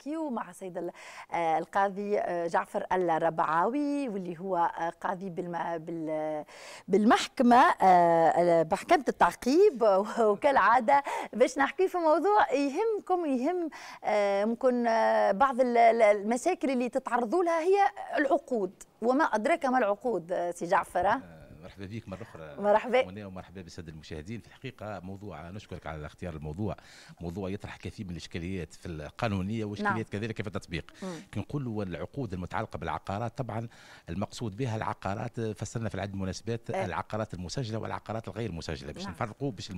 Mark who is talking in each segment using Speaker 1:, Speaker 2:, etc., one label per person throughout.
Speaker 1: نحكيو مع سيد آه، القاضي آه، جعفر الربعاوي واللي هو آه، قاضي بالمحكمة محكمة التعقيب وكالعادة باش نحكي في موضوع يهمكم يهم ممكن بعض المشاكل اللي تتعرضوا لها هي العقود وما أدراك ما العقود سي جعفر
Speaker 2: مرحبا بك مره اخرى مرحبا ومرحبا بالساده المشاهدين في الحقيقه موضوع نشكرك على اختيار الموضوع موضوع يطرح كثير من الاشكاليات في القانونيه واشكاليات نعم. كذلك في التطبيق كنقولوا العقود المتعلقه بالعقارات طبعا المقصود بها العقارات فسرنا في العدد المناسبات أه. العقارات المسجله والعقارات الغير مسجله باش نعم. نفرقوا باش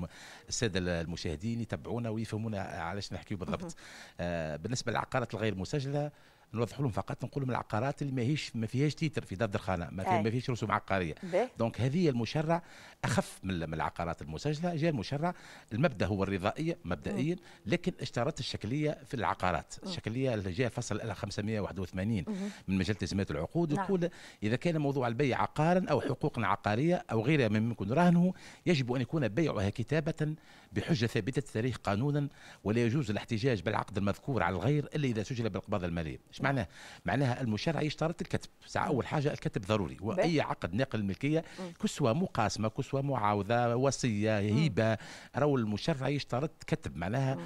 Speaker 2: الساده المشاهدين يتبعونا ويفهمونا علاش نحكيو بالضبط آه بالنسبه للعقارات الغير مسجله نوضح لهم فقط نقول لهم العقارات اللي ماهيش ما فيهاش تيتر في دار الخانه ما, ما فيهاش رسوم عقاريه دونك هذه المشرع اخف من العقارات المسجله جاء المشرع المبدا هو الرضائيه مبدئيا لكن اشترط الشكليه في العقارات الشكليه اللي جاء فصل 581 من مجله تسميه العقود نعم. يقول نعم. اذا كان موضوع البيع عقارا او حقوق عقاريه او غيرها مما يمكن رهنه يجب ان يكون بيعها كتابه بحجه ثابته التاريخ قانونا ولا يجوز الاحتجاج بالعقد المذكور على الغير الا اذا سجل بالقباض الماليه معناه؟ معناها المشرع يشترط الكتب، ساعة أول حاجة الكتب ضروري، وأي عقد ناقل الملكية كسوة مقاسمة، كسوة معاوضة، وصية، هبة، راهو المشرع يشترط كتب معناها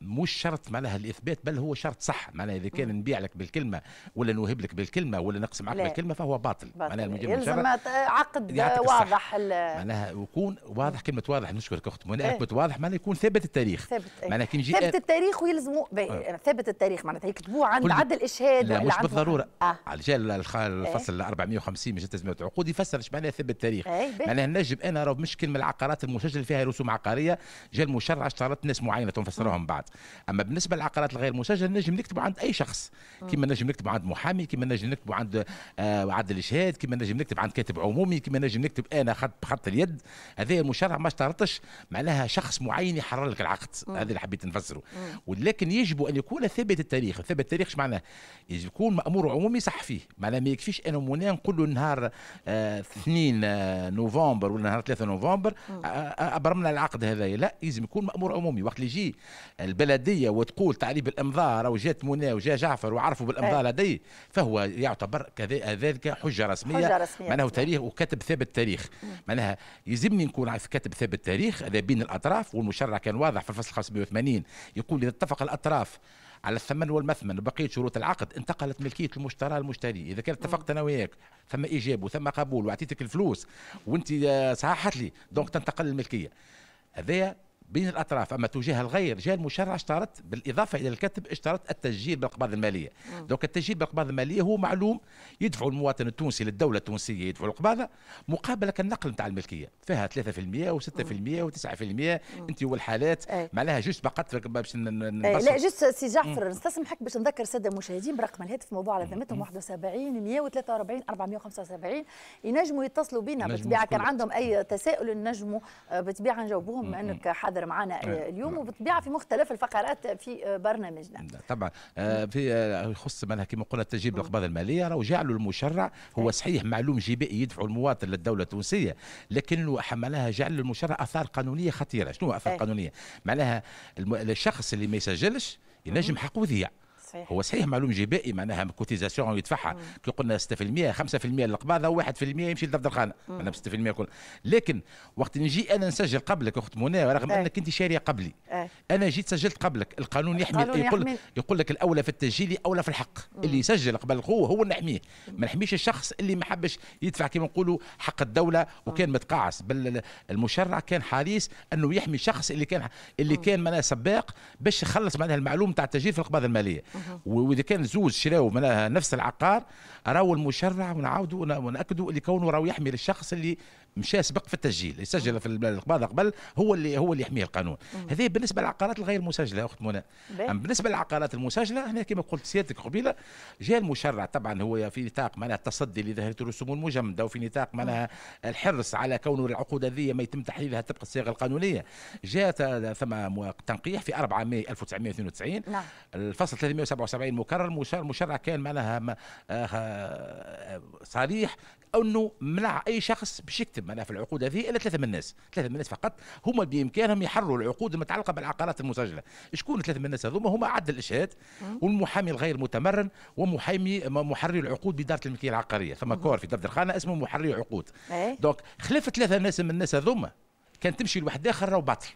Speaker 2: مش شرط معناها الاثبات بل هو شرط صح معناها اذا كان نبيع لك بالكلمه ولا نوهب لك بالكلمه ولا نقسم معك بالكلمه فهو باطل, باطل. معناها المجرم يلزم
Speaker 1: عقد واضح معناها
Speaker 2: يكون واضح كلمه واضح نشكرك اخت منى كلمه إيه. واضح معناها يكون ثابت التاريخ ثابت إيه. معناها كي نجي ثابت
Speaker 1: التاريخ ويلزموا آه. ثابت التاريخ معناتها يكتبوه عند عد الاشهاد لا مش بالضروره آه.
Speaker 2: على جال إيه. الفصل 450 من تزمية العقود يفسر ايش معناها ثابت التاريخ معناها نجم انا راه مش كلمه العقارات المسجل فيها رسوم عقاريه جاء المشرع اشترط ناس معينه فسرهم بعد العقارات اما بالنسبه للعقارات الغير مسجله نجم نكتبوا عند اي شخص كما نجم نكتب عند محامي كما نجم نكتب عند آه عدل الشهاد كما نجم نكتب عند كاتب عمومي كما نجم نكتب انا خط بخط اليد هذه المشرع ما اشترطش معناها شخص معين يحرر لك العقد هذا اللي حبيت نفسره ولكن يجب ان يكون ثابت التاريخ ثابت التاريخ ايش معناه يكون مامور عمومي صح فيه معناها ما يكفيش انا منى نقول له نهار 2 آه،, آه نوفمبر ولا نهار 3 نوفمبر آه،, آه ابرمنا العقد هذايا لا لازم يكون مامور عمومي وقت اللي يجي البلديه وتقول تعريب الامضار او جات منى وجا جعفر وعرفوا بالامضار إيه. هذه فهو يعتبر كذلك حجه رسميه, حجة رسمية معناه تاريخ وكتب ثابت تاريخ معناها يلزمني نكون عارف كتب ثابت تاريخ هذا بين الاطراف والمشرع كان واضح في الفصل 580 يقول اذا اتفق الاطراف على الثمن والمثمن وبقيه شروط العقد انتقلت ملكيه المشترى للمشتري اذا كان اتفقت انا وياك ثم ايجاب وثم قبول واعطيتك الفلوس وانت آه، صححت لي دونك تنتقل الملكيه هذا بين الاطراف اما تجاه الغير جاء المشرع اشترط بالاضافه الى الكتب اشترط التسجيل بالقبض الماليه دونك التسجيل بالقبض الماليه هو معلوم يدفع المواطن التونسي للدوله التونسيه يدفع القباضه مقابل النقل نتاع الملكيه فيها 3% و6% و9% انت والحالات معناها جوست بقت باش لا جوست سي جعفر
Speaker 1: نستسمحك باش نذكر الساده المشاهدين برقم الهاتف موضوع على ذمتهم 71 143 475 ينجموا يتصلوا بنا بالطبيعه كان عندهم اي تساؤل نجموا آه، بالطبيعه نجاوبوهم انك حد حاضر معنا نعم. آه، اليوم نعم. وبالطبيعه في مختلف الفقرات في آه، برنامجنا نعم،
Speaker 2: طبعا آه، في يخص منها كما قلنا تجيب الاقباض الماليه راهو جعلوا المشرع هو إيه. صحيح معلوم جبائي يدفع المواطن للدوله التونسيه لكن حملها جعل المشرع اثار قانونيه خطيره شنو اثار إيه. قانونيه معناها الشخص اللي ما يسجلش ينجم حقه يضيع صحيح. هو صحيح معلوم جبائي معناها كوتيزاسيون يدفعها كي قلنا 6% 5% للقباضه و1% يمشي لدفتر الخانه معناها 6% كل لكن وقت نجي انا نسجل قبلك اخت منى رغم ايه. انك انت شاريه قبلي ايه. انا جيت سجلت قبلك القانون يحمي القانون يقول يحمل. يقول لك الاولى في التسجيل اولى في الحق مم. اللي يسجل قبل هو هو اللي نحميه ما نحميش الشخص اللي ما حبش يدفع كما نقولوا حق الدوله وكان متقاعس بل المشرع كان حريص انه يحمي الشخص اللي كان اللي مم. كان معناها سباق باش يخلص معناها المعلوم تاع التسجيل في القباضه الماليه واذا كان زوج شراو نفس العقار راهو المشرع ونعاودوا وناكدوا اللي كونه راهو يحمي الشخص اللي مشى سبق في التسجيل يسجل في البلد القباضه قبل هو اللي هو اللي يحميه القانون هذه بالنسبه للعقارات الغير مسجله اخت منى اما بالنسبه للعقارات المسجله هنا كما قلت سيادتك قبيله جاء المشرع طبعا هو في نطاق معناها التصدي لظاهره الرسوم المجمده وفي نطاق معناها الحرص على كون العقود هذه ما يتم تحليلها طبق الصيغه القانونيه جاء ثم تنقيح في 4 ماي 1992 نعم. الفصل 377 مكرر المشرع كان معناها آه، صريح او انه منع اي شخص باش يكتب معناها في العقود هذه الا ثلاثه من الناس ثلاثه من الناس فقط هما بامكانهم يحرروا العقود المتعلقه بالعقارات المسجله شكون ثلاثه من الناس هذوما هما عدل الاشهاد والمحامي الغير متمرن ومحامي محرر العقود بداره الملكيه العقاريه ثم كور في دفتر خانه اسمه محرر العقود إيه. دونك خلاف ثلاثه ناس من الناس هذوما كان تمشي لواحد اخر راهو باطل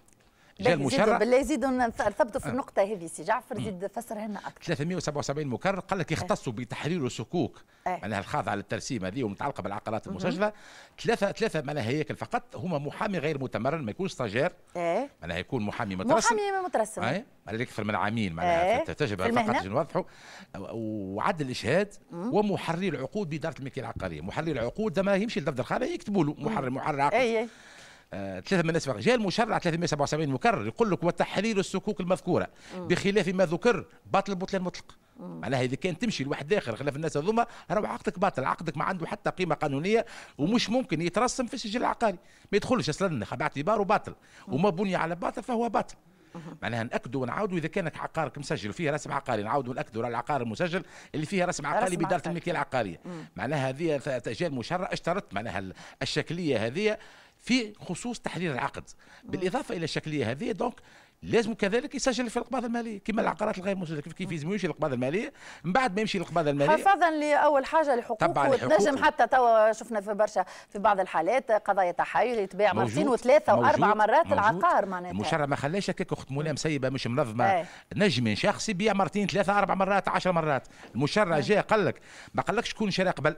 Speaker 1: جاء المشرع بالله يزيدوا ثبتوا في آه. النقطة هذه سي جعفر زيد لنا أكثر
Speaker 2: 377 مكرر قال لك آه. بتحرير الصكوك آه. معناها الخاضعة للترسيم هذه ومتعلقة بالعقارات المسجلة ثلاثة ثلاثة معناها هياكل فقط هما محامي غير متمرن ما يكونش ستاجير آه. معناها يكون محامي مترسم
Speaker 1: محامي مترسم أي
Speaker 2: معناها يكثر من عامين معناها تجب فقط باش نوضحوا وعدل الإشهاد ومحرر العقود بإدارة الملكية العقارية محرر العقود ما يمشي لدفتر الخاضع يكتبوا له محرر محرر عقد إيه، إيه. ثلاثة من الأسواق جاء المشرع 377 مكرر يقول لك وتحرير السكوك المذكورة بخلاف ما ذكر باطل البطلان مطلق معناها اذا كان تمشي لواحد اخر خلاف الناس هذوما راهو عقدك باطل عقدك ما عنده حتى قيمه قانونيه ومش ممكن يترسم في السجل العقاري ما يدخلش اصلا باعتباره باطل وما بني على باطل فهو باطل معناها ناكدوا ونعاودوا اذا كانك عقارك مسجل وفيه رسم عقاري نعاودوا ناكدوا على العقار المسجل اللي فيه رسم عقاري باداره الملكيه العقاريه معناها هذه جاء المشرع اشترط معناها الشكليه هذه في خصوص تحرير العقد بالاضافه الى الشكليه هذه دونك لازم كذلك يسجل في الاقباض الماليه كما العقارات الغير مسجله كيف كيف يمشي للقباضه الماليه من بعد ما يمشي للقباضه الماليه
Speaker 1: حفاظا لاول حاجه لحقوقه نجم حتى توا شفنا في برشا في بعض الحالات قضايا تحايل يتباع مرتين وثلاثه واربع مرات موجود العقار معناتها المشرع
Speaker 2: ما خلاش هكاك اخت مولاه مسيبه مش منظمه إيه. نجم شخص يبيع مرتين ثلاثه اربع مرات عشر مرات المشرع إيه. جاء قال لك ما قالكش شكون شرى قبل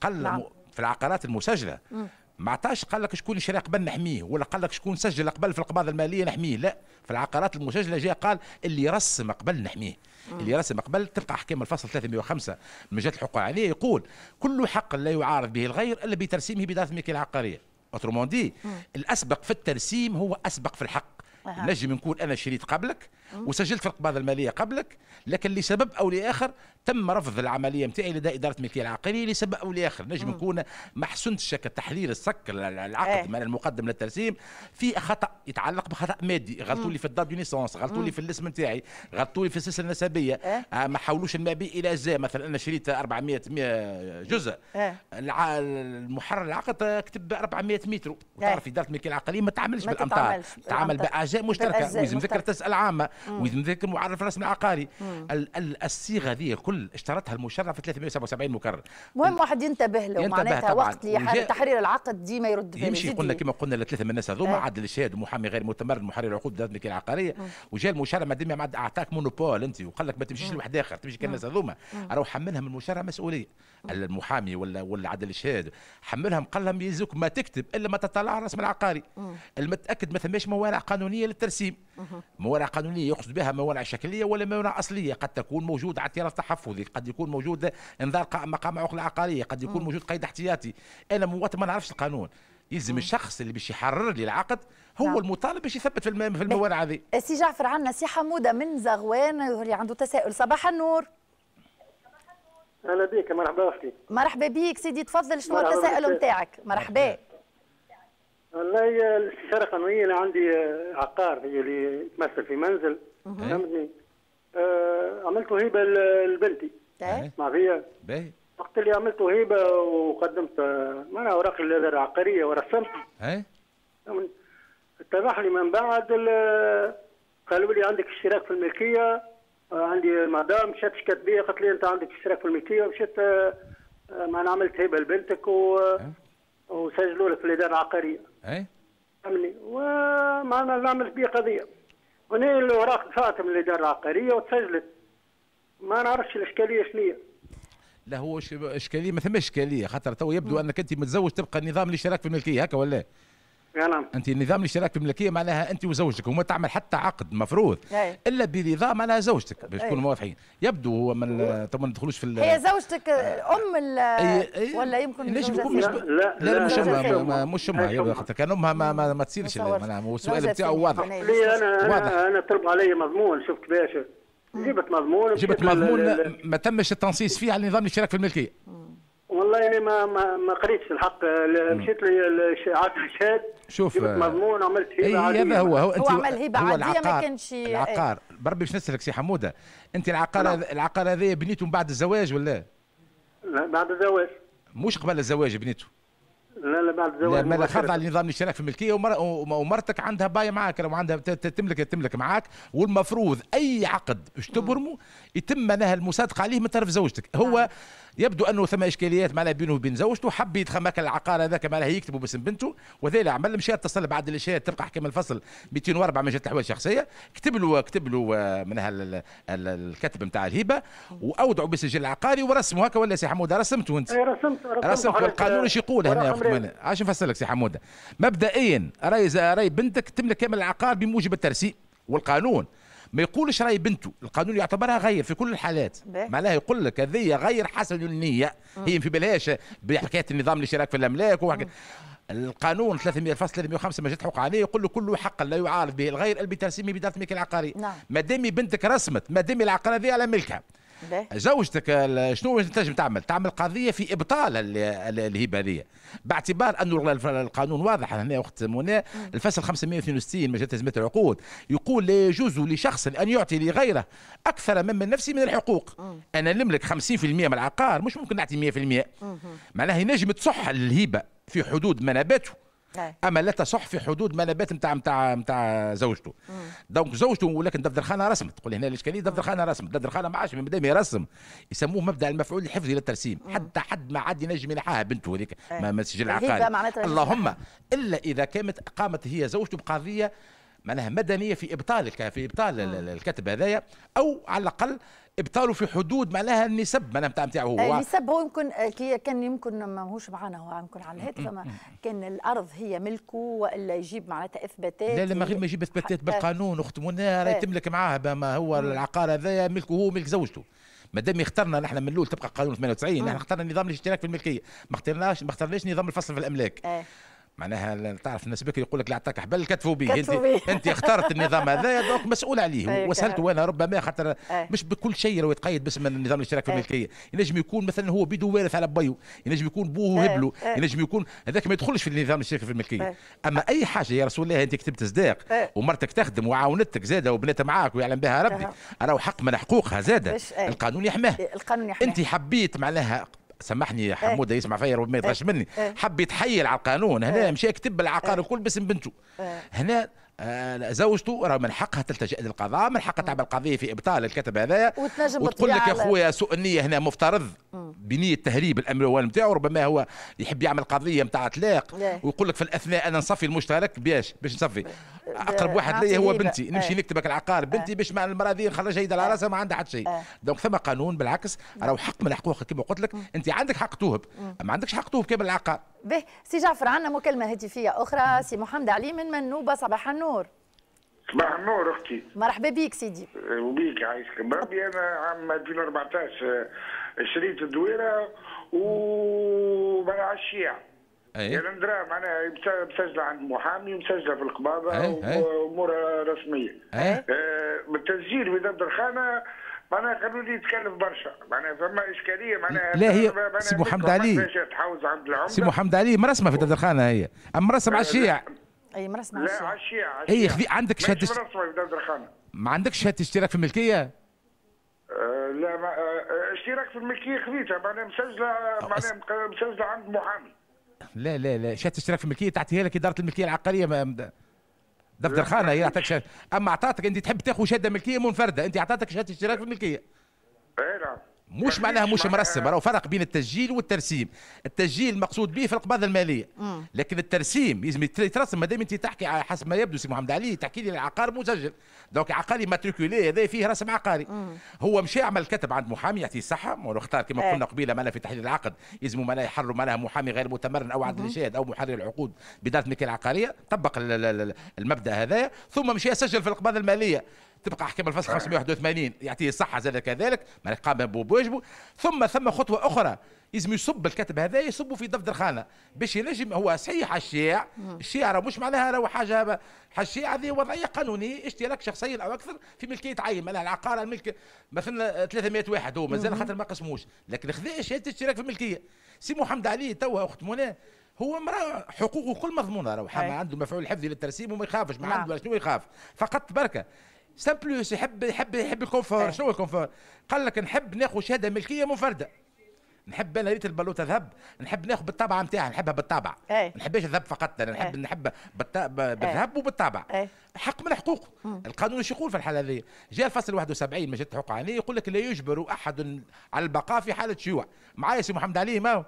Speaker 2: قال نعم. في العقارات المسجله مم. ما عطاش قال لك شكون شرا قبل نحميه ولا قال لك شكون سجل قبل في القباضه الماليه نحميه لا في العقارات المسجله جاء قال اللي رسم قبل نحميه اللي رسم قبل تبقى احكام الفصل 305 من جهه الحقوق العاليه يقول كل حق لا يعارض به الغير الا بترسيمه باداره الملكيه العقاريه اوترومون دي الاسبق في الترسيم هو اسبق في الحق نجم نقول انا شريت قبلك وسجلت في القباضه الماليه قبلك لكن لسبب او لاخر تم رفض العمليه نتاعي لدى اداره الملكيه العقاريه لسبب او لاخر نجم نكون ما حسنتش تحرير السك العقد إيه. من المقدم للترسيم في خطا يتعلق بخطا مادي غلطوا لي في الدار دي نيسونس غلطوا لي في الاسم نتاعي غلطوا لي في السلسله النسبيه إيه. اه. ما حولوش المبيع الى زي مثلا انا شريت 400 جزء اه. المحرر العقد كتب 400 متر إيه. وتعرف اداره الملكيه العقاريه ما تعملش بالامتار تعمل باعزاء مشتركه ويزم ذكر تسال عامه واذا مذاكر معرف رسمي عقاري الصيغه هذه كل اشترتها المشرع في 377 مكرر
Speaker 1: مهم واحد ينتبه له معناتها وقت لحال تحرير العقد ما يرد بالجدي يمشي قلنا كما
Speaker 2: قلنا لثلاثه من الناس هذوما إيه. عدل الشهاد محامي غير معتمر محرر العقود الملكيه العقاريه وجاء المشرع ما دام اعطاك مونوبول انت وقال لك ما تمشيش لواحد اخر تمشي كالناس هذوما راهو حملها من المشرع مسؤوليه المحامي ولا ولا عدل الشهاد حملهم قال لهم يزوك ما تكتب الا ما تطلع الرسم العقاري المتاكد ما ثماش موارع قانونيه للترسيم موارع قانونيه الشكليه يقصد بها موانع شكليه ولا موانع اصليه قد تكون موجود اعتراض تحفظي قد يكون موجود انذار مقام عقل عقاريه قد يكون م. موجود قيد احتياطي انا مواطن ما نعرفش القانون يلزم الشخص اللي باش يحرر لي العقد هو نعم. المطالب باش يثبت في الم... في الموانع هذه
Speaker 1: سي جعفر عندنا سي حموده من زغوان اللي عنده تساؤل صباح النور
Speaker 3: اهلا بك مرحبا اختي
Speaker 1: مرحبا بك سيدي تفضل شنو التساؤل نتاعك مرحبا
Speaker 3: والله هي الاستشاره القانونيه انا عندي عقار هي اللي تمثل في منزل فهمتني أه. إيه. آه عملت هيبه لبنتي إيه. إيه. مع فيا باهي وقت اللي عملت هيبه وقدمت معنا اوراق العقاريه ورسمت اي اتضح لي من بعد قالوا لي عندك اشتراك في الملكيه أه، عندي مدام مشات شكت بيا قالت لي انت عندك اشتراك في الملكيه ومشيت أه، ما انا عملت هبه لبنتك و... وسجلوا لك في الاداره العقاريه اي فهمني ومعنا نعمل فيه قضيه هنا الاوراق فاتت من الاداره العقاريه وتسجلت ما نعرفش الاشكاليه شنو هي
Speaker 2: لا هو اشكاليه ما ثماش اشكاليه خاطر تو يبدو انك انت متزوج تبقى النظام الاشتراك في الملكيه هكا ولا نعم انت نظام الاشتراك في الملكيه معناها انت وزوجك وما تعمل حتى عقد مفروض هي. الا برضا معناها زوجتك باش نكونوا واضحين يبدو هو ما طبعا ما ندخلوش في هي
Speaker 1: زوجتك ام ولا يمكن ليش بكون مش لا لا, لا, لا مش امها
Speaker 2: مش امها يا كان امها ما, ما, ما تصيرش يعني، السؤال بتاعه واضح
Speaker 3: انا واضح. انا طلب علي مضمون شفت كيفاش جبت مضمون جبت مضمون
Speaker 2: ما تمش التنصيص فيه على نظام الاشتراك في الملكيه
Speaker 3: والله انا يعني ما ما, ما قريتش الحق مشيت للشعار الشهاد
Speaker 2: شوف آه، مضمون عملت هبه اي هذا هو هو انت هو عمل هبه عاديه ما كانش إيه. العقار بربي باش نسالك سي حموده انت العقار نعم. العقار هذا بنيته من بعد الزواج ولا؟ لا بعد الزواج مش قبل الزواج بنيته
Speaker 3: لا لا بعد الزواج لا خضع
Speaker 2: لنظام الاشتراك في الملكيه ومرتك عندها باي معاك وعندها تملك تملك معاك والمفروض اي عقد باش تبرمه يتم معناها المصادقه عليه من طرف زوجتك هو نعم. يبدو انه ثم اشكاليات معناها بينه وبين زوجته حب يتخمك العقار هذاك معناها يكتبوا باسم بنته وذيلا عمل مشى اتصل بعد الاشياء تبقى حكم الفصل 204 من جهه الاحوال الشخصيه كتب له كتب له آه، من الكتب نتاع الهبه واودعوا بالسجل العقاري ورسموا هكا ولا سي حموده رسمته انت إيه،
Speaker 3: رسمت رسمت, رسمت القانون ايش يقول هنا يا
Speaker 2: عاش نفسر لك سي حموده مبدئيا راي راي بنتك تملك كامل العقار بموجب الترسيم والقانون ما يقولش راهي بنته القانون يعتبرها غير في كل الحالات معناها يقول لك هذه غير حسن النيه هي في بالهاش بحكايه النظام الاشتراك في الاملاك القانون 300 فصل 305 ما جات حق عليه يقول له كل حق لا يعارض به الغير بترسيمه باداره الملك العقاري نعم. ما دامي بنتك رسمت ما دامي العقار هذه على ملكها زوجتك شنو تنجم تعمل؟ تعمل قضيه في ابطال الهبه هذه باعتبار انه القانون واضح هنا اخت منى الفصل 562 مجلة تزمية العقود يقول لا يجوز لشخص ان يعطي لغيره اكثر من نفسه من الحقوق مم. انا نملك 50% من العقار مش ممكن نعطي 100% معناها ينجم تصح الهبه في حدود ما نباته إيه. اما لا تصح في حدود منابات نتاع نتاع نتاع زوجته دونك زوجته ولكن دفتر خانه رسمت تقول هنا الاشكاليه دفتر خانه رسمت دفتر خانه ما عادش مادام يرسم يسموه مبدا المفعول الحفظي للترسيم حتى حد ما عاد ينجم ينحاها بنته هذيك إيه. ما سجل عقاري اللهم الا اذا كانت قامت هي زوجته بقضيه معناها مدنيه في ابطال في ابطال آه. الكتب هذايا او على الاقل ابطاله في حدود معناها النسب معناها نتاع نتاعو هو آه، النسب
Speaker 1: هو يمكن آه، كان يمكن ماهوش معنا هو يمكن على الهاتف كان الارض هي ملكه والا يجيب معناتها اثباتات لا لا ما غير ما يجيب اثباتات بالقانون
Speaker 2: اخت راهي تملك معاه ما هو العقار هذايا ملكه هو ملك زوجته ما دام اخترنا نحن من الاول تبقى قانون 98 نحن اخترنا نظام الاشتراك في الملكيه ما اخترناش ما اخترناش نظام الفصل في الاملاك معناها تعرف الناس بكري يقول لك لا عطاك حبل كتفوا به انت انت اخترت النظام هذا دونك مسؤول عليه أيوة، وسالت وانا ربما خاطر مش بكل شيء راه يتقيد باسم النظام الاشتراك في الملكيه ينجم يكون مثلا هو بيدو وارث على بايو ينجم يكون بوه هبلو ينجم يكون هذاك ما يدخلش في النظام الاشتراك في الملكيه اما اي حاجه يا رسول الله انت كتبت صداق ومرتك تخدم وعاونتك زاده وبناتها معاك ويعلم بها ربي راهو حق من حقوقها زاده القانون يحماه
Speaker 1: القانون يحماه انت
Speaker 2: حبيت معناها سامحني إيه. حموده إيه، يسمع فيا ربما يطغش إيه. مني حب يتحيل على القانون هنا مشى كتب العقار الكل باسم بنته هنا آه، زوجته راه من حقها تلتجئ للقضاء من حقها تعمل قضيه في ابطال الكتب هذايا وتقول لك يا خويا سوء النيه هنا مفترض م. بنيه تهريب الاموال نتاعو ربما هو يحب يعمل قضيه نتاع اطلاق ويقول لك في الاثناء انا نصفي المشترك باش باش نصفي اقرب واحد لي هو بنتي نمشي آه. نكتب لك العقار بنتي آه. باش مع المراه هذه نخرجها يد على آه. راسها ما عندها حتى شيء دونك ثم قانون بالعكس راهو حق من الحقوق كما قلت لك انت عندك حق توهب ما عندكش حق توهب كامل العقار
Speaker 1: به سي جعفر عندنا مكالمه هاتفيه اخرى سي محمد علي من منوبه صباح النور
Speaker 3: صباح النور اختي
Speaker 1: مرحبا بك سيدي
Speaker 3: وبيك عايشك بربي انا عام 2014 شريت الدويره ومنع الشيعة اي يعني معناها مسجله عند محامي مسجله في القبابه وامورها رسميه أي. آه بالتسجيل في دار الخانة معناها لي تكلف برشا معناها فما اشكاليه معناها لا هي سي محمد علي تحوز عند العمده سي محمد
Speaker 2: علي مرسمه في دار الخانة هي اما مرسم على الشيعة
Speaker 3: اي مرسمه على إيه، الشيعة لا على الشيعة اي عندك شهاده مرسمه في دفتر الخانة
Speaker 2: ما عندكش شهاده اشتراك في الملكيه
Speaker 3: لا ما آه، اشتراك في الملكيه خذيتها معناها مسجله معناها مسجله عند محامي
Speaker 2: لا لا لا شهاده اشتراك في الملكيه تعطيها لك اداره الملكيه العقاريه دفتر خانه هي عطاتك اما اعطاتك انت تحب تاخذ شهاده ملكيه منفرده انت اعطاتك شهاده اشتراك في الملكيه اي نعم مش معناها مش مرسم راهو فرق بين التسجيل والترسيم التسجيل مقصود به في القبضه الماليه لكن الترسيم لازم يترسم مادام انت تحكي على حسب ما يبدو سي محمد علي تحكي لي العقار مسجل دونك عقاري ماتريكولي هذا فيه رسم عقاري هو مشى عمل كتب عند محامي يعطيه صحه اختار كما إيه. قلنا قبيله معنا في تحليل العقد يلزموا معناها يحروا معناها محامي غير متمرن او عدل شاهد او محرر العقود بدارة الملكيه العقاريه طبق المبدا هذايا ثم مشى سجل في القبضه الماليه تبقى احكام الفصل 581 يعطيه الصحه زاد كذلك ما قام بواجبه ثم ثم خطوه اخرى لازم يصب الكتب هذا يصبه في دفتر خانه باش ينجم هو صحيح الشيع الشيع راه مش معناها راهو حاجه الشيع هذه وضعيه قانونيه اشتراك شخصيا او اكثر في ملكيه عين معناها العقار الملك مثلا 300 واحد هو مازال خاطر ما قسموش لكن خذا شهاده اشتراك في الملكيه سي محمد علي توا اخت منى هو امراه حقوقه كل مضمونه راهو عنده مفعول حفظي للترسيم وما يخافش ما نعم. عنده شنو يخاف فقط بركه سان بلوس يحب يحب يحب الكونفور إيه. شنو الكونفور قال لك نحب ناخذ شهاده ملكيه منفرده نحب انا ريت البلوطه ذهب نحب ناخذ بالطابعة نتاعها نحبها بالطابع إيه. ما نحبش الذهب فقط انا نحب إيه. نحب بالذهب وبالطابع أي. حق من حقوق القانون ايش يقول في الحاله هذه جاء الفصل 71 مجلة حقوقانية يقول لك لا يجبر احد على البقاء في حاله شيوع معايا سي محمد علي ما هو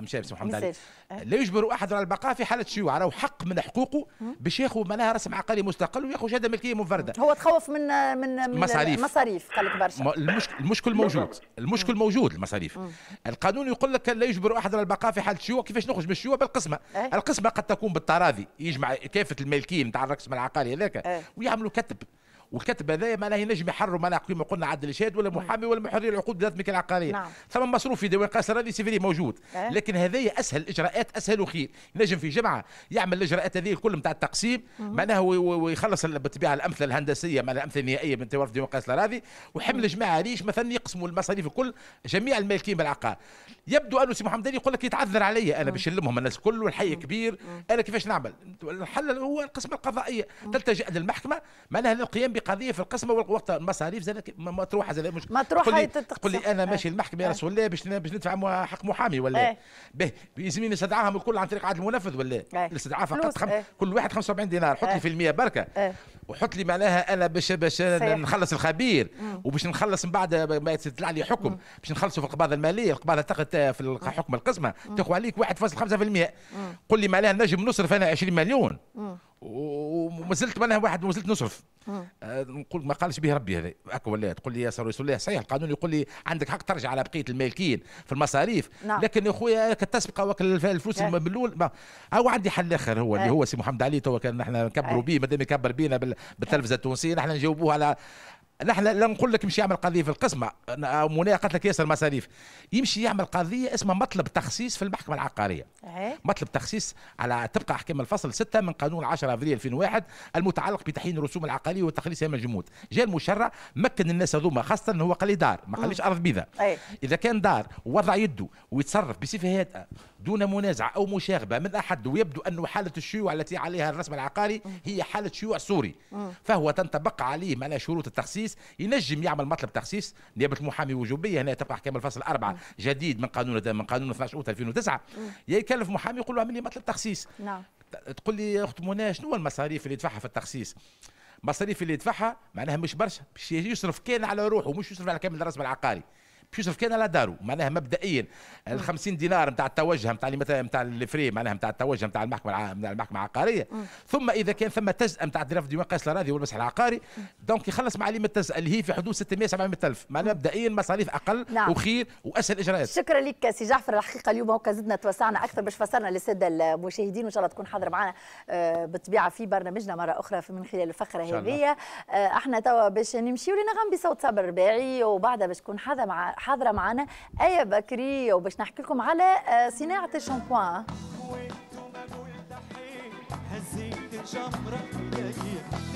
Speaker 2: مش باسم محمد علي آه. لا يجبر احد على البقاء في حاله شيوع راهو حق من حقوقه باش ياخذ معناها رسم عقاري مستقل وياخذ شهاده ملكيه منفرده
Speaker 1: هو تخوف من من, من مصاريف مصاريف قال لك
Speaker 2: برشا المشكل المشكل موجود المشكل موجود المصاريف القانون يقول لك لا يجبر احد على البقاء في حاله شيوع كيفاش نخرج من الشيوع بالقسمه آه. القسمه قد تكون بالتراضي يجمع كافه الملكيه نتاع الرسم العقاري هذاك آه. ويعملوا كتب والكتب هذايا لاهي ينجم يحرر معناها كما قلنا عدل الشهاد ولا نعم. محامي ولا محرر العقود ملك العقاريه نعم. ثم مصروف في ديوان قاصر هذه سيفيلي موجود أه؟ لكن هذايا اسهل اجراءات اسهل وخير ينجم في جمعه يعمل الاجراءات هذه الكل نتاع التقسيم معناها ويخلص بالطبيعه الامثله الهندسيه معناها الامثله النهائيه من دوائر ديوان قيصر هذه وحمل الجماعه ليش مثلا يقسموا المصاريف الكل جميع المالكين بالعقار يبدو انه سي محمد يقول لك يتعذر علي انا باش نلمهم الناس كل والحي كبير انا كيفاش نعمل الحل هو القسمه القضائيه تلتجئ للمحكمه معناها القيام بقضيه في القسمه وقت المصاريف زاد مطروحه زاد مش مطروحه تقول لي انا إيه. ماشي المحكمه يا إيه. رسول الله باش باش ندفع حق محامي ولا إيه. به يلزمني نستدعاهم الكل عن طريق عدل المنفذ ولا الاستدعاء فقط خم... كل واحد 75 دينار حط لي في المية بركه وحط لي معناها انا باش باش نخلص الخبير وباش نخلص من بعد ما يطلع لي حكم باش نخلصوا في القباضه الماليه القباضه تاخذ في حكم القسمه تاخذ عليك 1.5% قل لي معناها نجم نصرف انا 20 مليون وما زلت انا واحد ما زلت نصرف آه، نقول ما قالش به ربي هذا هكا ولا تقول لي يا سر رسول الله صحيح القانون يقول لي عندك حق ترجع على بقيه المالكين في المصاريف نعم. لكن يا خويا تسبق الفلوس يعني. من الاول هو عندي حل اخر هو اللي نعم. هو سي محمد علي تو كان احنا نكبروا نعم. به مادام يكبر بينا بالتلفزه التونسيه نحن نجاوبوه على نحن لا نقول لك يمشي يعمل قضيه في القسمه منى قالت لك ياسر مصاريف يمشي يعمل قضيه اسمها مطلب تخصيص في المحكمه العقاريه أه؟ مطلب تخصيص على تبقى احكام الفصل 6 من قانون 10 ابريل 2001 المتعلق بتحيين الرسوم العقاريه وتخليصها من الجمود جاء المشرع مكن الناس هذوما خاصه انه هو قال لي دار ما قاليش ارض بيضاء أه؟ اذا كان دار ووضع يده ويتصرف بصفه هادئه دون منازعة أو مشاغبة من أحد ويبدو أن حالة الشيوع التي عليها الرسم العقاري هي حالة شيوع سوري فهو تنطبق عليه على شروط التخصيص ينجم يعمل مطلب تخصيص نيابة المحامي وجوبية هنا تبقى أحكام الفصل الأربعة جديد من قانون من قانون 12 أوت 2009 يكلف محامي يقول له اعمل لي مطلب تخصيص نعم تقول لي أخت منى شنو المصاريف اللي يدفعها في التخصيص مصاريف اللي يدفعها معناها مش برشا باش يصرف كان على روحه مش يصرف على كامل الرسم العقاري باش يصرف كان على داره معناها مبدئيا نعم. ال 50 دينار نتاع التوجه نتاع اللي نتاع الفري معناها نتاع التوجه نتاع المحكمه نتاع المحكمه العقاريه نعم. ثم اذا كان ثم تجزئه نتاع الدراف الديوان قيس الاراضي والمسح العقاري نعم. دونك يخلص معلم التجزئه اللي هي في حدود 600 700 الف معناها مبدئيا مصاريف اقل نعم. وخير واسهل اجراءات
Speaker 1: شكرا لك سي جعفر الحقيقه اليوم هكا زدنا توسعنا اكثر باش فسرنا للساده المشاهدين وان شاء الله تكون حاضر معنا آه، بالطبيعه في برنامجنا مره اخرى من خلال الفقره هذه آه، احنا توا باش نمشيو لنغم بصوت صبر الرباعي وبعدها باش تكون حاضر مع حاضره معنا ايه بكري وباش نحكي لكم على آه، صناعه الشامبوان